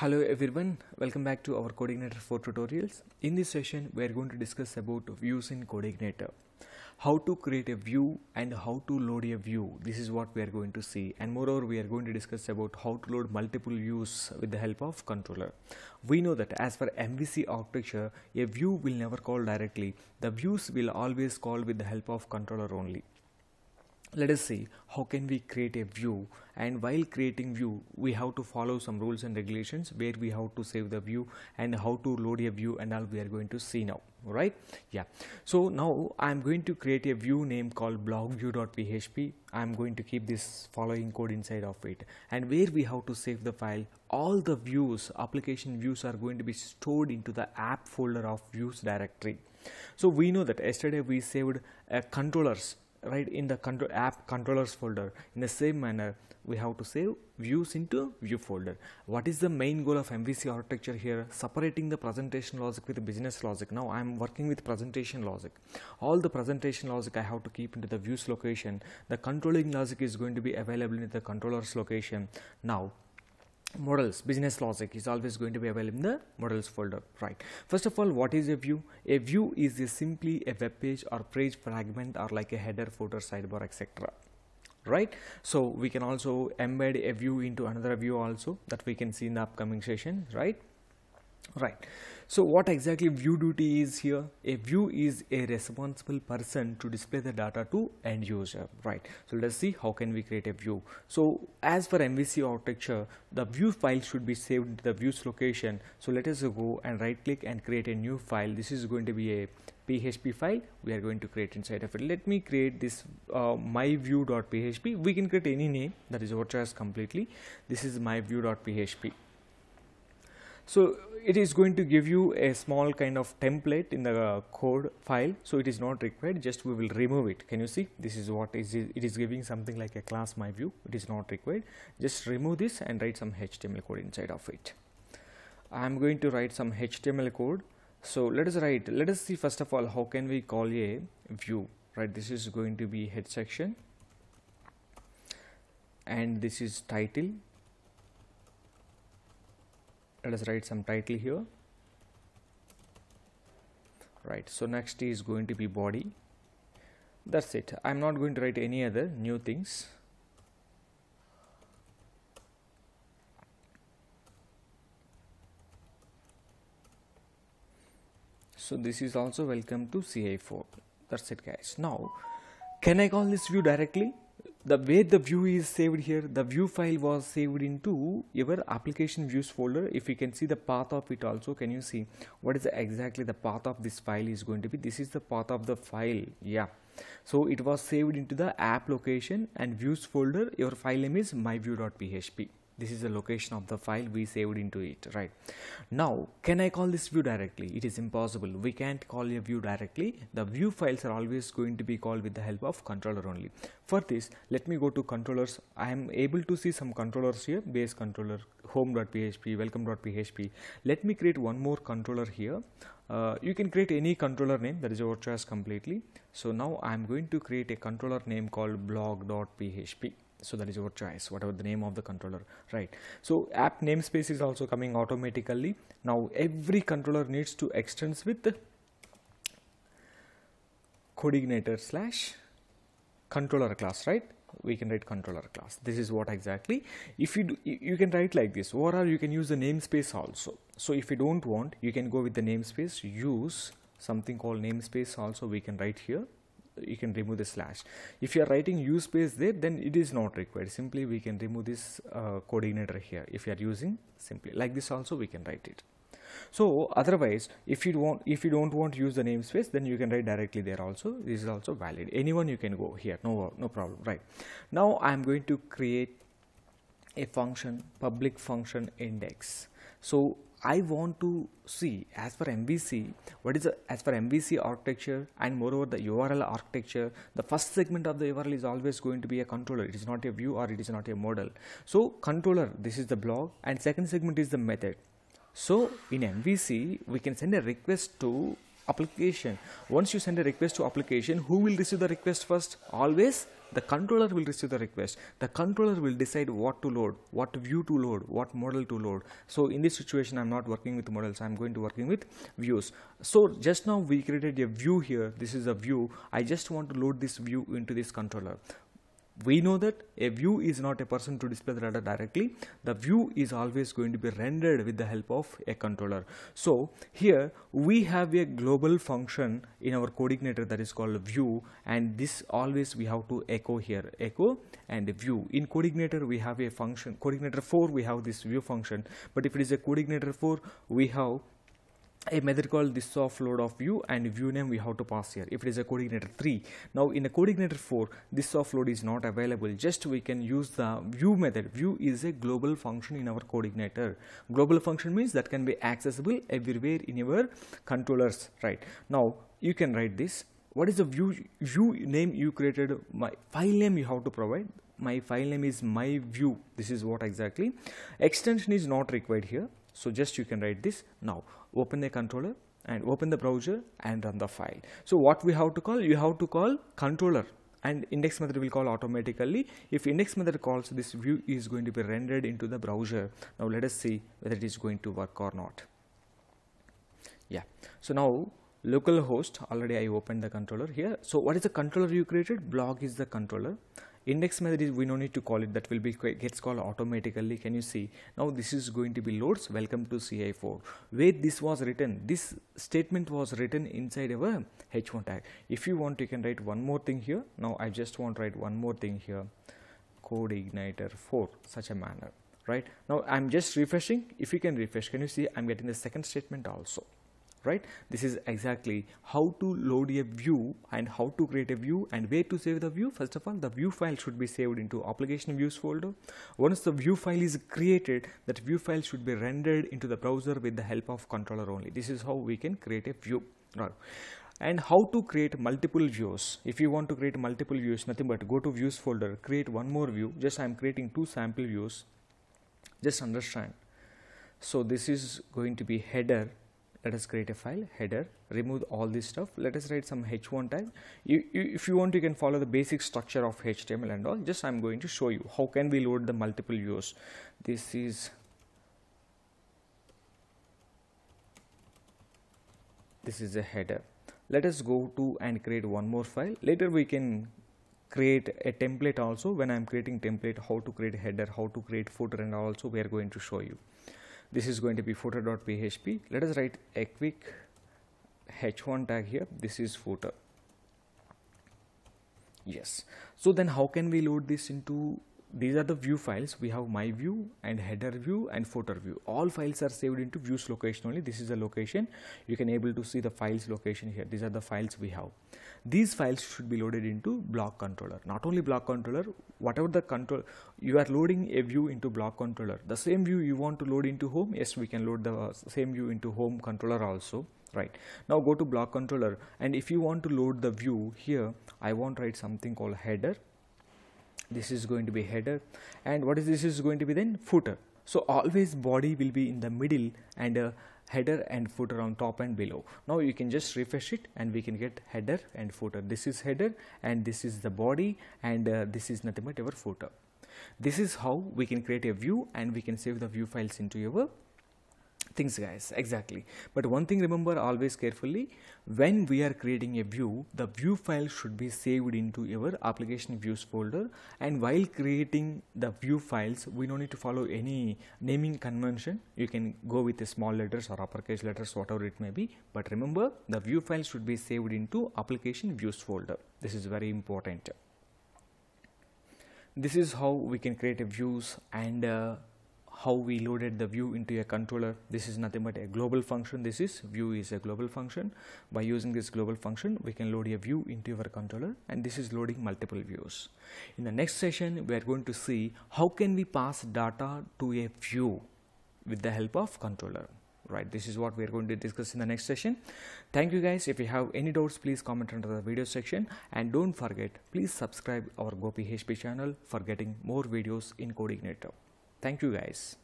Hello everyone, welcome back to our Codeignator 4 tutorials. In this session, we are going to discuss about views in Codeignator. How to create a view and how to load a view. This is what we are going to see and moreover we are going to discuss about how to load multiple views with the help of controller. We know that as for MVC architecture, a view will never call directly. The views will always call with the help of controller only let us see how can we create a view and while creating view we have to follow some rules and regulations where we have to save the view and how to load a view and all we are going to see now right yeah so now i'm going to create a view name called blogview.php i'm going to keep this following code inside of it and where we have to save the file all the views application views are going to be stored into the app folder of views directory so we know that yesterday we saved uh, controllers right in the control app controllers folder in the same manner we have to save views into view folder what is the main goal of mvc architecture here separating the presentation logic with business logic now i am working with presentation logic all the presentation logic i have to keep into the views location the controlling logic is going to be available in the controllers location now models business logic is always going to be available in the models folder right first of all what is a view a view is a simply a web page or page fragment or like a header footer sidebar etc right so we can also embed a view into another view also that we can see in the upcoming session right right so what exactly view duty is here a view is a responsible person to display the data to end user right so let's see how can we create a view so as for mvc architecture the view file should be saved the views location so let us go and right click and create a new file this is going to be a php file we are going to create inside of it let me create this uh, myview.php we can create any name that is what completely this is myview.php so it is going to give you a small kind of template in the uh, code file. So it is not required, just we will remove it. Can you see? This is what is it is giving something like a class my view. It is not required. Just remove this and write some HTML code inside of it. I am going to write some HTML code. So let us write, let us see first of all, how can we call a view, right? This is going to be head section and this is title let us write some title here right so next is going to be body that's it I'm not going to write any other new things so this is also welcome to CI4 that's it guys now can I call this view directly the way the view is saved here the view file was saved into your application views folder if you can see the path of it also can you see what is exactly the path of this file is going to be this is the path of the file yeah so it was saved into the app location and views folder your file name is myview.php this is the location of the file we saved into it right now can i call this view directly it is impossible we can't call a view directly the view files are always going to be called with the help of controller only for this let me go to controllers i am able to see some controllers here base controller home.php welcome.php let me create one more controller here uh, you can create any controller name that is your choice completely so now i am going to create a controller name called blog.php so that is your choice whatever the name of the controller right so app namespace is also coming automatically now every controller needs to extends with coordinator slash controller class right we can write controller class this is what exactly if you do, you can write like this or you can use the namespace also so if you don't want you can go with the namespace use something called namespace also we can write here you can remove the slash if you are writing use space there then it is not required simply we can remove this uh, coordinator here if you are using simply like this also we can write it so otherwise if you want if you don't want to use the namespace then you can write directly there also this is also valid anyone you can go here no no problem right now i am going to create a function public function index so I want to see as per MVC what is the, as per MVC architecture and moreover the URL architecture the first segment of the URL is always going to be a controller it is not a view or it is not a model so controller this is the block and second segment is the method so in MVC we can send a request to application once you send a request to application who will receive the request first always the controller will receive the request. The controller will decide what to load, what view to load, what model to load. So in this situation, I'm not working with models. I'm going to working with views. So just now we created a view here. This is a view. I just want to load this view into this controller we know that a view is not a person to display the data directly the view is always going to be rendered with the help of a controller so here we have a global function in our coordinator that is called view and this always we have to echo here echo and view in coordinator we have a function coordinator 4 we have this view function but if it is a coordinator 4 we have a method called this soft load of view and view name we have to pass here if it is a coordinator 3 now in a coordinator 4 this soft load is not available just we can use the view method view is a global function in our coordinator global function means that can be accessible everywhere in your controllers right now you can write this what is the view view name you created my file name you have to provide my file name is my view this is what exactly extension is not required here so just you can write this now. Open the controller and open the browser and run the file. So what we have to call? You have to call controller and index method will call automatically. If index method calls, this view is going to be rendered into the browser. Now let us see whether it is going to work or not. Yeah. So now localhost already I opened the controller here. So what is the controller you created? Blog is the controller index method is we no need to call it that will be gets called automatically can you see now this is going to be loads welcome to ci4 where this was written this statement was written inside our a h1 tag if you want you can write one more thing here now i just want to write one more thing here code igniter 4 such a manner right now i'm just refreshing if you can refresh can you see i'm getting the second statement also right this is exactly how to load a view and how to create a view and where to save the view first of all the view file should be saved into application views folder once the view file is created that view file should be rendered into the browser with the help of controller only this is how we can create a view and how to create multiple views if you want to create multiple views nothing but go to views folder create one more view just i'm creating two sample views just understand so this is going to be header let us create a file header remove all this stuff let us write some h1 tag you, you, if you want you can follow the basic structure of html and all just i'm going to show you how can we load the multiple views this is this is a header let us go to and create one more file later we can create a template also when i'm creating template how to create header how to create footer and also we are going to show you this is going to be footer.php let us write a quick h1 tag here this is footer yes so then how can we load this into these are the view files we have my view and header view and footer view all files are saved into views location only this is the location you can able to see the files location here these are the files we have these files should be loaded into block controller. Not only block controller, whatever the control, you are loading a view into block controller. The same view you want to load into home, yes, we can load the same view into home controller also right now go to block controller and if you want to load the view here i want to write something called header this is going to be header and what is this is going to be then footer so always body will be in the middle and uh, header and footer on top and below. Now you can just refresh it and we can get header and footer. This is header and this is the body and uh, this is nothing but our footer. This is how we can create a view and we can save the view files into your things guys exactly but one thing remember always carefully when we are creating a view the view file should be saved into your application views folder and while creating the view files we don't need to follow any naming convention you can go with the small letters or uppercase letters whatever it may be but remember the view file should be saved into application views folder this is very important this is how we can create a views and uh, how we loaded the view into a controller. This is nothing but a global function. This is view is a global function. By using this global function, we can load a view into our controller and this is loading multiple views. In the next session, we are going to see how can we pass data to a view with the help of controller. Right, this is what we are going to discuss in the next session. Thank you guys. If you have any doubts, please comment under the video section and don't forget, please subscribe our HP channel for getting more videos in Codeignator. Thank you guys.